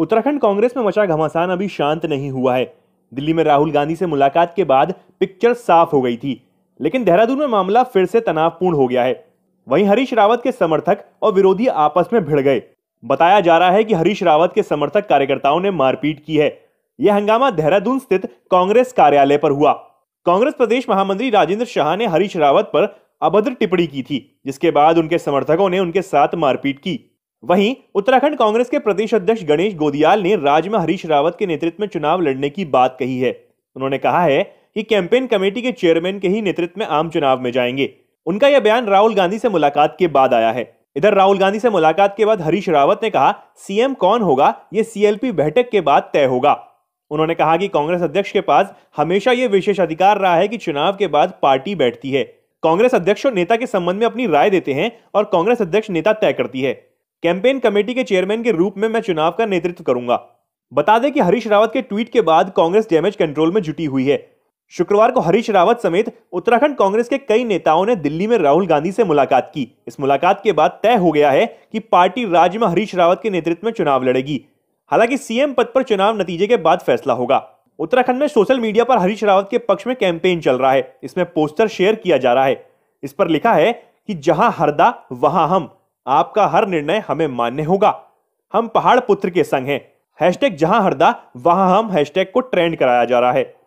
उत्तराखंड कांग्रेस में मचा घमासान अभी शांत नहीं हुआ है दिल्ली में राहुल गांधी से मुलाकात के बाद पिक्चर साफ हो गई थी लेकिन देहरादून में मामला फिर से तनावपूर्ण हो गया है वहीं हरीश रावत के समर्थक और विरोधी आपस में भिड़ गए बताया जा रहा है कि हरीश रावत के समर्थक कार्यकर्ताओं ने मारपीट की है यह हंगामा देहरादून स्थित कांग्रेस कार्यालय पर हुआ कांग्रेस प्रदेश महामंत्री राजेंद्र शाह ने हरीश रावत पर अभद्र टिप्पणी की थी जिसके बाद उनके समर्थकों ने उनके साथ मारपीट की वहीं उत्तराखंड कांग्रेस के प्रदेश अध्यक्ष गणेश गोदियाल ने राज्य में हरीश रावत के नेतृत्व में चुनाव लड़ने की बात कही है उन्होंने कहा है कि कैंपेन कमेटी के चेयरमैन के ही नेतृत्व में आम चुनाव में जाएंगे उनका यह बयान राहुल गांधी से मुलाकात के बाद आया है इधर राहुल गांधी से मुलाकात के बाद हरीश रावत ने कहा सीएम कौन होगा ये सीएलपी बैठक के बाद तय होगा उन्होंने कहा कि कांग्रेस अध्यक्ष के पास हमेशा ये विशेष अधिकार रहा है कि चुनाव के बाद पार्टी बैठती है कांग्रेस अध्यक्ष और नेता के संबंध में अपनी राय देते हैं और कांग्रेस अध्यक्ष नेता तय करती है कैंपेन कमेटी के चेयरमैन के रूप में मैं चुनाव का नेतृत्व करूंगा बता दें कि हरीश रावत के ट्वीट के बाद कांग्रेस डैमेज कंट्रोल में जुटी हुई है शुक्रवार को हरीश रावत समेत उत्तराखंड कांग्रेस के कई नेताओं ने दिल्ली में राहुल गांधी से मुलाकात की इस मुलाकात के बाद तय हो गया है कि पार्टी राज्य में हरीश रावत के नेतृत्व में चुनाव लड़ेगी हालांकि सीएम पद पर चुनाव नतीजे के बाद फैसला होगा उत्तराखंड में सोशल मीडिया पर हरीश रावत के पक्ष में कैंपेन चल रहा है इसमें पोस्टर शेयर किया जा रहा है इस पर लिखा है कि जहां हरदा वहां हम आपका हर निर्णय हमें मान्य होगा हम पहाड़ पुत्र के संग हैं हैशटैग जहां हरदा वहां हम हैशटैग को ट्रेंड कराया जा रहा है